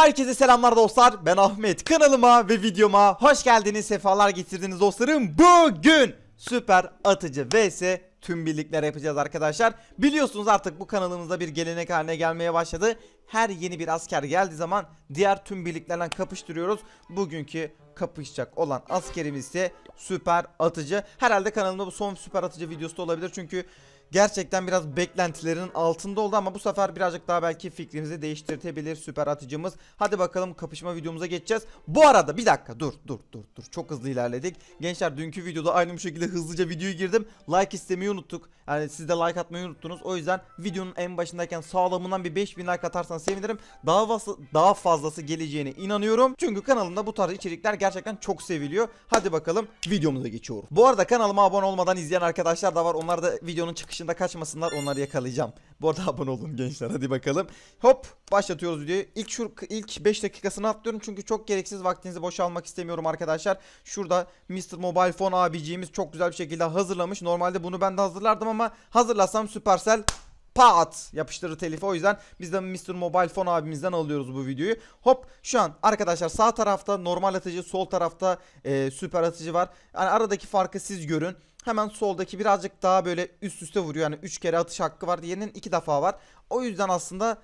Herkese selamlar dostlar ben Ahmet kanalıma ve videoma hoş geldiniz sefalar getirdiniz dostlarım Bugün süper atıcı vs tüm birlikler yapacağız arkadaşlar Biliyorsunuz artık bu kanalımızda bir gelenek haline gelmeye başladı Her yeni bir asker geldiği zaman diğer tüm birliklerle kapıştırıyoruz Bugünkü kapışacak olan askerimiz ise süper atıcı Herhalde kanalımda bu son süper atıcı videosu da olabilir çünkü gerçekten biraz beklentilerinin altında oldu ama bu sefer birazcık daha belki fikrimizi değiştirtebilir süper atıcımız. Hadi bakalım kapışma videomuza geçeceğiz. Bu arada bir dakika dur dur dur dur çok hızlı ilerledik. Gençler dünkü videoda aynı bu şekilde hızlıca videoyu girdim. Like istemeyi unuttuk. Yani siz de like atmayı unuttunuz. O yüzden videonun en başındayken sağlamından bir 5000 like atarsan sevinirim. Daha, fazla, daha fazlası geleceğine inanıyorum. Çünkü kanalımda bu tarz içerikler gerçekten çok seviliyor. Hadi bakalım videomuza geçiyorum. Bu arada kanalıma abone olmadan izleyen arkadaşlar da var. Onlar da videonun çıkışı dışında kaçmasınlar onları yakalayacağım. Bu arada abone olun gençler hadi bakalım. Hop başlatıyoruz videoyu. İlk şu ilk 5 dakikasını atlıyorum çünkü çok gereksiz vaktinizi boşa almak istemiyorum arkadaşlar. Şurada Mr. Mobile Phone abiciğimiz çok güzel bir şekilde hazırlamış. Normalde bunu ben de hazırlardım ama hazırlasam Supercell pat yapıştırır telifi. O yüzden biz de Mr. Mobile Phone abimizden alıyoruz bu videoyu. Hop şu an arkadaşlar sağ tarafta normal atıcı sol tarafta e, süper atıcı var. Yani aradaki farkı siz görün. Hemen soldaki birazcık daha böyle üst üste vuruyor. Yani 3 kere atış hakkı var. Diğerinin 2 defa var. O yüzden aslında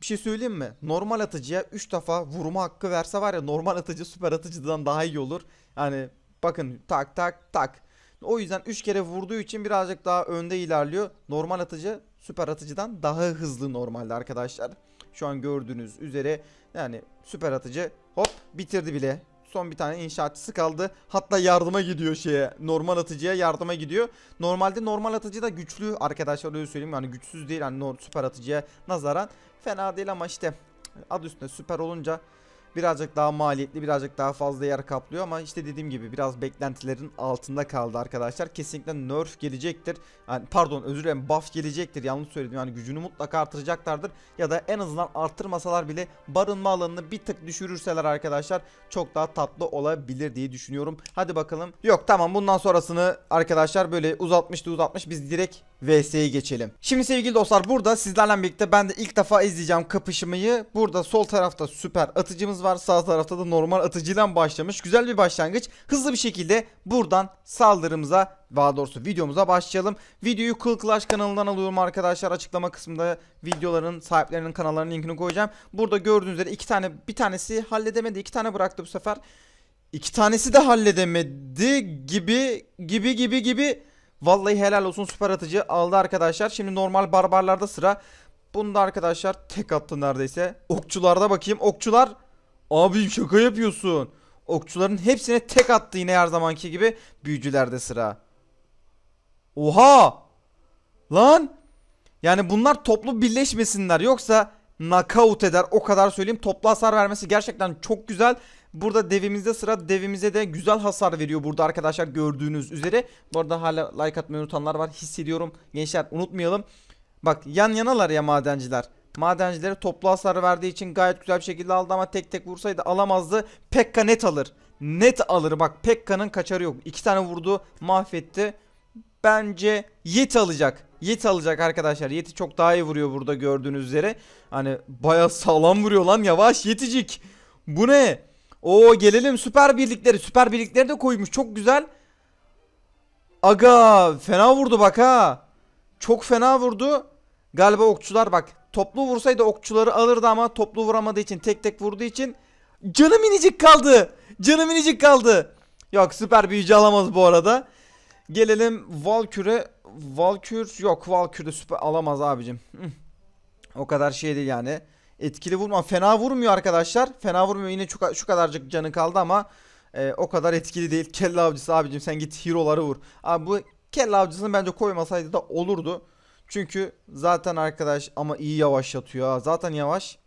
bir şey söyleyeyim mi? Normal atıcıya 3 defa vurma hakkı verse var ya normal atıcı süper atıcıdan daha iyi olur. Yani bakın tak tak tak. O yüzden 3 kere vurduğu için birazcık daha önde ilerliyor. Normal atıcı süper atıcıdan daha hızlı normalde arkadaşlar. Şu an gördüğünüz üzere yani süper atıcı hop bitirdi bile Son bir tane inşaatçısı kaldı. Hatta yardıma gidiyor şeye. Normal atıcıya yardıma gidiyor. Normalde normal atıcı da güçlü arkadaşlar öyle söyleyeyim. Yani güçsüz değil. yani süper atıcıya nazaran fena değil ama işte adı üstünde süper olunca birazcık daha maliyetli birazcık daha fazla yer kaplıyor ama işte dediğim gibi biraz beklentilerin altında kaldı arkadaşlar. Kesinlikle nerf gelecektir. Yani pardon özür dilerim buff gelecektir yanlış söyledim. Yani gücünü mutlaka artıracaklardır ya da en azından arttırmasalar bile barınma alanını bir tık düşürürseler arkadaşlar çok daha tatlı olabilir diye düşünüyorum. Hadi bakalım. Yok tamam bundan sonrasını arkadaşlar böyle uzatmıştı uzatmış biz direkt VS'ye geçelim. Şimdi sevgili dostlar burada sizlerle birlikte ben de ilk defa izleyeceğim kapışmayı. Burada sol tarafta süper atıcımız atıcımız var. Sağ tarafta da normal atıcıyla başlamış. Güzel bir başlangıç. Hızlı bir şekilde buradan saldırımıza daha doğrusu videomuza başlayalım. Videoyu Cool Clash kanalından alıyorum arkadaşlar. Açıklama kısmında videoların sahiplerinin kanallarının linkini koyacağım. Burada gördüğünüz üzere iki tane bir tanesi halledemedi. iki tane bıraktı bu sefer. İki tanesi de halledemedi gibi gibi gibi gibi. Vallahi helal olsun süper atıcı aldı arkadaşlar. Şimdi normal barbarlarda sıra. Bunda arkadaşlar tek attı neredeyse. Okçularda bakayım. Okçular Abi şaka yapıyorsun. Okçuların hepsine tek attı yine her zamanki gibi. Büyücülerde sıra. Oha! Lan! Yani bunlar toplu birleşmesinler. Yoksa knockout eder. O kadar söyleyeyim. Toplu hasar vermesi gerçekten çok güzel. Burada devimizde sıra devimize de güzel hasar veriyor burada arkadaşlar gördüğünüz üzere. Bu arada hala like atmayı unutanlar var hissediyorum. Gençler unutmayalım. Bak yan yanalar ya madenciler. Madencilere toplu hasar verdiği için gayet güzel bir şekilde aldı ama tek tek vursaydı alamazdı. Pekka net alır. Net alır. Bak Pekka'nın kaçarı yok. İki tane vurdu mahvetti. Bence Yet alacak. Yet alacak arkadaşlar. Yeti çok daha iyi vuruyor burada gördüğünüz üzere. Hani baya sağlam vuruyor lan yavaş Yeticik. Bu ne? Oo gelelim süper birlikleri. Süper birlikleri de koymuş. Çok güzel. Aga fena vurdu bak ha. Çok fena vurdu. Galiba okçular bak Toplu vursaydı okçuları alırdı ama toplu vuramadığı için tek tek vurduğu için canı minicik kaldı. Canı minicik kaldı. Yok süper büyücü alamaz bu arada. Gelelim Valkür'e. Valkür yok Valkür'de süper alamaz abicim. o kadar şey değil yani. Etkili vurma. Fena vurmuyor arkadaşlar. Fena vurmuyor. Yine çok şu kadarcık canı kaldı ama e, o kadar etkili değil. Kelle avcısı abicim sen git hero'ları vur. Abi bu kelle avcısını bence koymasaydı da olurdu. Çünkü zaten arkadaş ama iyi yavaşlatıyor Zaten yavaş.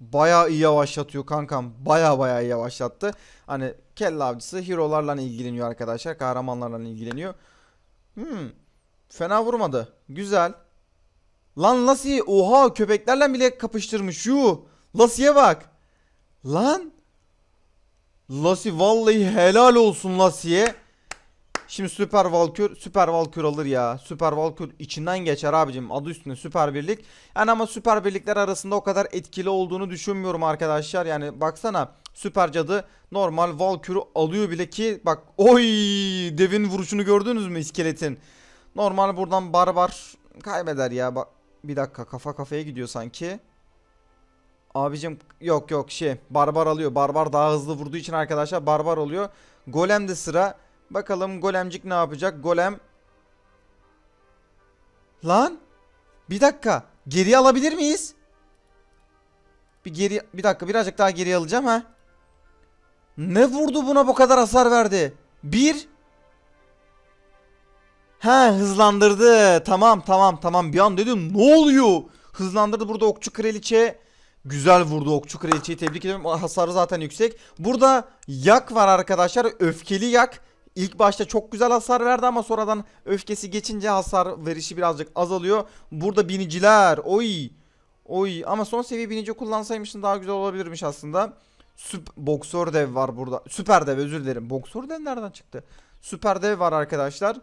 Bayağı iyi yavaşlatıyor kankam. Bayağı bayağı iyi yavaşlattı. Hani kelle avcısı hero'larla ilgileniyor arkadaşlar. Kahramanlarla ilgileniyor. Hmm. Fena vurmadı. Güzel. Lan Lassie oha köpeklerle bile kapıştırmış. Yuh. Lassie'ye bak. Lan. Lassie vallahi helal olsun Lassie'ye. Şimdi Süper Valkür, Süper Valkür alır ya. Süper Valkür içinden geçer abicim. Adı üstünde Süper Birlik. Yani ama Süper Birlikler arasında o kadar etkili olduğunu düşünmüyorum arkadaşlar. Yani baksana Süper Cadı normal Valkür'ü alıyor bile ki bak oy devin vuruşunu gördünüz mü iskeletin? Normal buradan barbar kaybeder ya. Bak bir dakika kafa kafaya gidiyor sanki. Abicim yok yok şey barbar alıyor. Barbar daha hızlı vurduğu için arkadaşlar barbar oluyor. Golem de sıra Bakalım golemcik ne yapacak? Golem. Lan. Bir dakika. Geri alabilir miyiz? Bir geri bir dakika birazcık daha geri alacağım ha. Ne vurdu buna bu kadar hasar verdi? Bir. Ha hızlandırdı. Tamam tamam tamam. Bir an dedim ne oluyor? Hızlandırdı burada okçu kraliçe. Güzel vurdu okçu kraliçeyi tebrik ederim Hasarı zaten yüksek. Burada yak var arkadaşlar. Öfkeli yak. İlk başta çok güzel hasar verdi ama sonradan öfkesi geçince hasar verişi birazcık azalıyor. Burada biniciler. Oy. Oy ama son seviye binici kullansaymışsın daha güzel olabilirmiş aslında. Süp boksör dev var burada. Süper dev özür dilerim. Boksör dev nereden çıktı? Süper dev var arkadaşlar.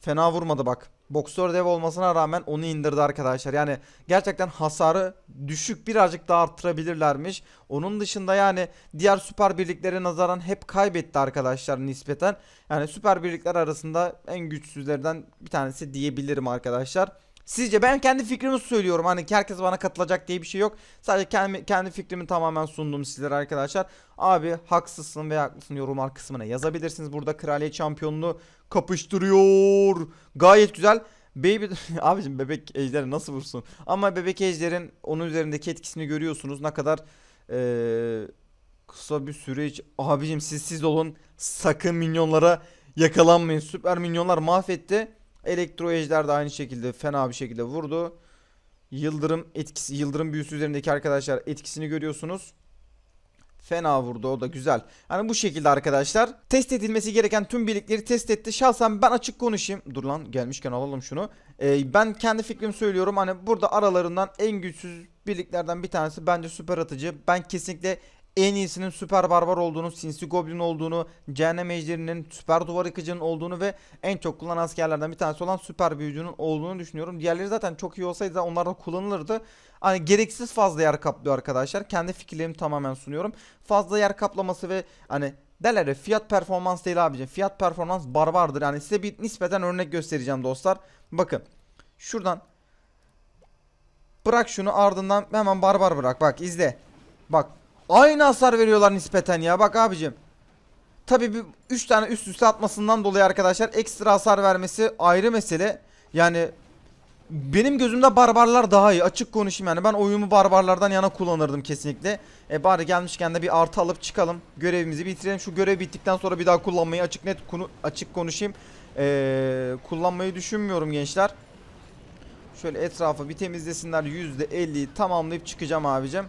Fena vurmadı bak. Boksör dev olmasına rağmen onu indirdi arkadaşlar. Yani gerçekten hasarı düşük birazcık daha arttırabilirlermiş. Onun dışında yani diğer süper birliklere nazaran hep kaybetti arkadaşlar nispeten. Yani süper birlikler arasında en güçsüzlerden bir tanesi diyebilirim arkadaşlar. Sizce ben kendi fikrimi söylüyorum. Hani herkes bana katılacak diye bir şey yok. Sadece kendi, kendi fikrimi tamamen sundum sizlere arkadaşlar. Abi haksızsın veya haklısın yorumlar kısmına yazabilirsiniz. Burada kraliyet şampiyonluğu kapıştırıyor. Gayet güzel. Baby abicim bebek ejderi nasıl vursun? Ama bebek ejderin onun üzerindeki etkisini görüyorsunuz. Ne kadar ee, kısa bir süreç. Abicim siz siz olun. Sakın minyonlara yakalanmayın. Süper minyonlar mahvetti. Elektro Ejder de aynı şekilde fena bir şekilde vurdu. Yıldırım etkisi, yıldırım büyüsü üzerindeki arkadaşlar etkisini görüyorsunuz. Fena vurdu o da güzel. Yani bu şekilde arkadaşlar. Test edilmesi gereken tüm birlikleri test etti. Şahsen ben açık konuşayım. Dur lan gelmişken alalım şunu. Ee, ben kendi fikrimi söylüyorum. Hani burada aralarından en güçsüz birliklerden bir tanesi bence süper atıcı. Ben kesinlikle en iyisinin süper barbar olduğunu, sinsi goblin olduğunu, cehennem ejderinin, süper duvar yıkıcının olduğunu ve en çok kullanan askerlerden bir tanesi olan süper büyücünün olduğunu düşünüyorum. Diğerleri zaten çok iyi olsaydı onlar da kullanılırdı. Hani gereksiz fazla yer kaplıyor arkadaşlar. Kendi fikirlerimi tamamen sunuyorum. Fazla yer kaplaması ve hani derler ya fiyat performans değil abicim. Fiyat performans barbardır. Yani size bir nispeten örnek göstereceğim dostlar. Bakın şuradan bırak şunu ardından hemen barbar bırak. Bak izle. Bak Aynı hasar veriyorlar nispeten ya. Bak abicim. Tabi 3 tane üst üste atmasından dolayı arkadaşlar ekstra hasar vermesi ayrı mesele. Yani benim gözümde barbarlar daha iyi. Açık konuşayım yani. Ben oyumu barbarlardan yana kullanırdım kesinlikle. E bari gelmişken de bir artı alıp çıkalım. Görevimizi bitirelim. Şu görev bittikten sonra bir daha kullanmayı açık net konu açık konuşayım. Ee, kullanmayı düşünmüyorum gençler. Şöyle etrafı bir temizlesinler. %50'yi tamamlayıp çıkacağım abicim.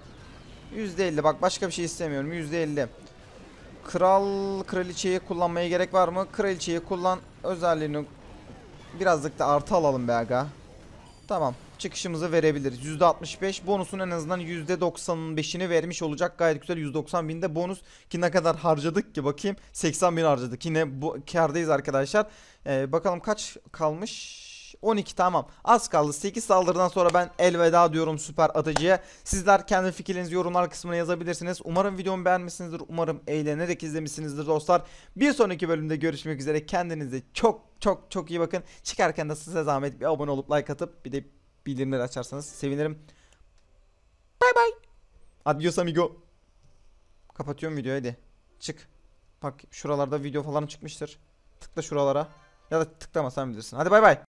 %50 bak başka bir şey istemiyorum %50. Kral kraliçeyi kullanmaya gerek var mı? Kraliçeyi kullan özelliğini birazcık da artı alalım be aga. Tamam çıkışımızı verebiliriz. %65 bonusun en azından %95'ini vermiş olacak. Gayet güzel 190 binde bonus ki ne kadar harcadık ki bakayım 80 bin harcadık. Yine bu kardayız arkadaşlar. Ee, bakalım kaç kalmış 12 tamam. Az kaldı. 8 saldırıdan sonra ben elveda diyorum süper atıcıya. Sizler kendi fikrinizi yorumlar kısmına yazabilirsiniz. Umarım videomu beğenmişsinizdir. Umarım eğlenerek izlemişsinizdir dostlar. Bir sonraki bölümde görüşmek üzere. Kendinize çok çok çok iyi bakın. Çıkarken de size zahmet bir abone olup like atıp bir de bildirimleri açarsanız sevinirim. Bay bay. Adios amigo. Kapatıyorum videoyu hadi. Çık. Bak şuralarda video falan çıkmıştır. Tıkla şuralara. Ya da tıklama sen bilirsin. Hadi bay bay.